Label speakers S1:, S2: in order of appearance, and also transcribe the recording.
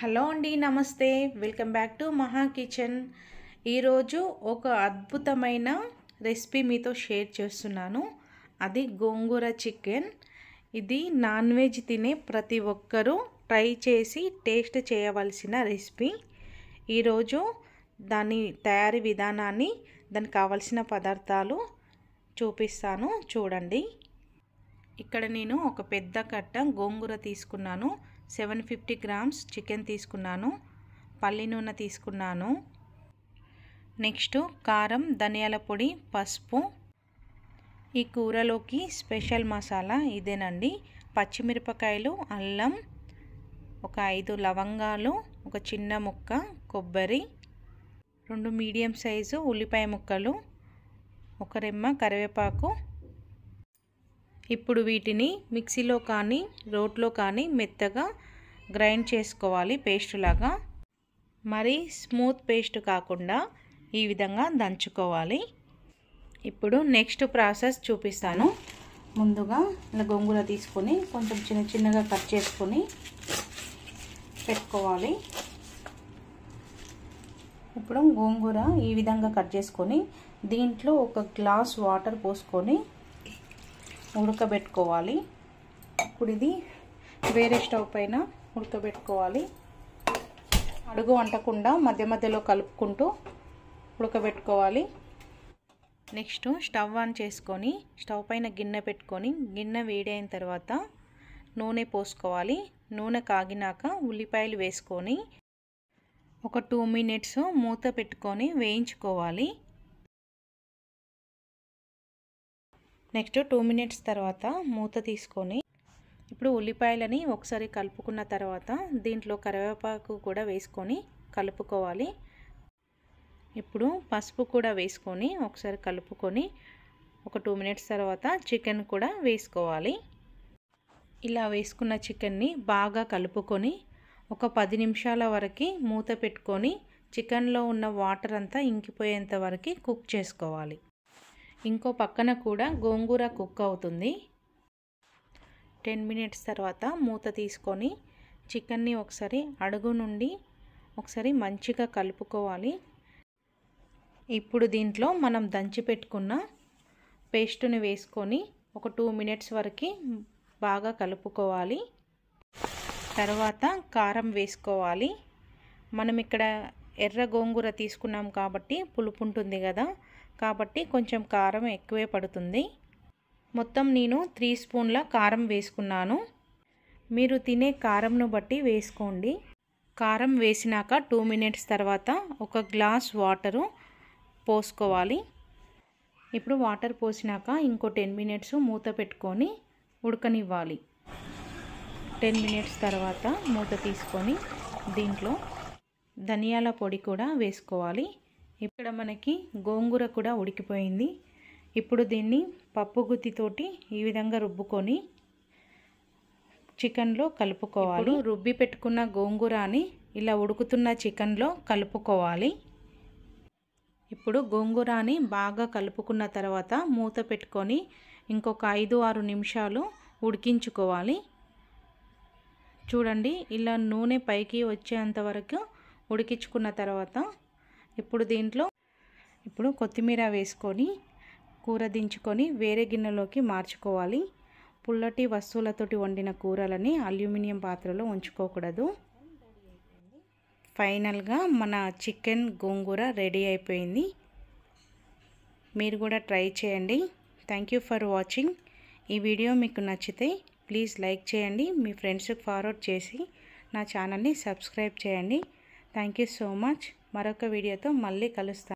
S1: hello అండి నమస్తే welcome back to Maha kitchen ఈరోజు ఒక అద్భుతమైన రెసిపీ మీతో షేర్ చేస్తున్నాను అది గోంగూర చికెన్ ఇది నాన్ వెజ్ తినే ప్రతి ఒక్కరూ ట్రై చేసి టేస్ట్ చేయవలసిన రెసిపీ ఈరోజు దాని తయారీ విధానాన్ని దానికి కావలసిన పదార్థాలు చూపిస్తాను చూడండి ఇక్కడ నేను ఒక పెద్ద కట్ట గోంగూర తీసుకున్నాను సెవెన్ ఫిఫ్టీ గ్రామ్స్ చికెన్ తీసుకున్నాను పల్లి నూనె తీసుకున్నాను నెక్స్ట్ కారం ధనియాల పొడి పసుపు ఈ కూరలోకి స్పెషల్ మసాలా ఇదేనండి పచ్చిమిరపకాయలు అల్లం ఒక ఐదు లవంగాలు ఒక చిన్న ముక్క కొబ్బరి రెండు మీడియం సైజు ఉల్లిపాయ ముక్కలు ఒక రెమ్మ కరివేపాకు ఇప్పుడు వీటిని మిక్సీలో కానీ రోట్లో కానీ మెత్తగా గ్రైండ్ చేసుకోవాలి పేస్ట్ లాగా మరి స్మూత్ పేస్ట్ కాకుండా ఈ విధంగా దంచుకోవాలి ఇప్పుడు నెక్స్ట్ ప్రాసెస్ చూపిస్తాను ముందుగా ఇలా గోంగూర తీసుకొని కొంచెం చిన్న చిన్నగా కట్ చేసుకొని పెట్టుకోవాలి ఇప్పుడు గోంగూర ఈ విధంగా కట్ చేసుకొని దీంట్లో ఒక గ్లాస్ వాటర్ పోసుకొని ఉడకబెట్టుకోవాలి ఇప్పుడు ఇది వేరే స్టవ్ పైన ఉడకబెట్టుకోవాలి అడుగు అంటకుండా మధ్య మధ్యలో కలుపుకుంటూ ఉడకబెట్టుకోవాలి నెక్స్ట్ స్టవ్ ఆన్ చేసుకొని స్టవ్ పైన గిన్నె పెట్టుకొని గిన్నె వేడైన తర్వాత నూనె పోసుకోవాలి నూనె కాగినాక ఉల్లిపాయలు వేసుకొని ఒక టూ మినిట్స్ మూత పెట్టుకొని వేయించుకోవాలి నెక్స్ట్ టూ మినిట్స్ తర్వాత మూత తీసుకొని ఇప్పుడు ఉల్లిపాయలని ఒకసారి కలుపుకున్న తర్వాత దీంట్లో కరివేపాకు కూడా వేసుకొని కలుపుకోవాలి ఇప్పుడు పసుపు కూడా వేసుకొని ఒకసారి కలుపుకొని ఒక టూ మినిట్స్ తర్వాత చికెన్ కూడా వేసుకోవాలి ఇలా వేసుకున్న చికెన్ని బాగా కలుపుకొని ఒక పది నిమిషాల వరకు మూత పెట్టుకొని చికెన్లో ఉన్న వాటర్ అంతా ఇంకిపోయేంత వరకు కుక్ చేసుకోవాలి ఇంకో పక్కన కూడా గోంగూర కుక్ అవుతుంది టెన్ మినిట్స్ తర్వాత మూత తీసుకొని చికెన్ని ఒకసారి అడుగు నుండి ఒకసారి మంచిగా కలుపుకోవాలి ఇప్పుడు దీంట్లో మనం దంచి పెట్టుకున్న వేసుకొని ఒక టూ మినిట్స్ వరకు బాగా కలుపుకోవాలి తర్వాత కారం వేసుకోవాలి మనం ఇక్కడ ఎర్ర గోంగూర తీసుకున్నాం కాబట్టి పులుపు ఉంటుంది కదా కాబట్టి కొంచెం కారం ఎక్కువే పడుతుంది మొత్తం నేను త్రీ స్పూన్ల కారం వేసుకున్నాను మీరు తినే కారంను బట్టి వేసుకోండి కారం వేసినాక టూ మినిట్స్ తర్వాత ఒక గ్లాస్ వాటరు పోసుకోవాలి ఇప్పుడు వాటర్ పోసినాక ఇంకో టెన్ మినిట్స్ మూత పెట్టుకొని ఉడకనివ్వాలి టెన్ మినిట్స్ తర్వాత మూత తీసుకొని దీంట్లో ధనియాల పొడి కూడా వేసుకోవాలి ఇక్కడ మనకి గోంగూర కూడా ఉడికిపోయింది ఇప్పుడు దీన్ని పప్పు గుత్తితోటి ఈ విధంగా రుబ్బుకొని చికెన్లో కలుపుకోవాలి రుబ్బి పెట్టుకున్న గోంగూరని ఇలా ఉడుకుతున్న చికెన్లో కలుపుకోవాలి ఇప్పుడు గోంగూరని బాగా కలుపుకున్న తర్వాత మూత పెట్టుకొని ఇంకొక ఐదు ఆరు నిమిషాలు ఉడికించుకోవాలి చూడండి ఇలా నూనె పైకి వచ్చేంత వరకు ఉడికించుకున్న తర్వాత ఇప్పుడు దీంట్లో ఇప్పుడు కొత్తిమీర వేసుకొని కూర దించుకొని వేరే గిన్నెలోకి మార్చుకోవాలి పుల్లటి వస్తువులతోటి వండిన కూరలని అల్యూమినియం పాత్రలో ఉంచుకోకూడదు ఫైనల్గా మన చికెన్ గోంగూర రెడీ అయిపోయింది మీరు కూడా ట్రై చేయండి థ్యాంక్ యూ ఫర్ వాచింగ్ ఈ వీడియో మీకు నచ్చితే ప్లీజ్ లైక్ చేయండి మీ ఫ్రెండ్స్కి ఫార్వర్డ్ చేసి నా ఛానల్ని సబ్స్క్రైబ్ చేయండి థ్యాంక్ యూ సో మచ్ మరొక వీడియోతో మళ్ళీ కలుస్తాను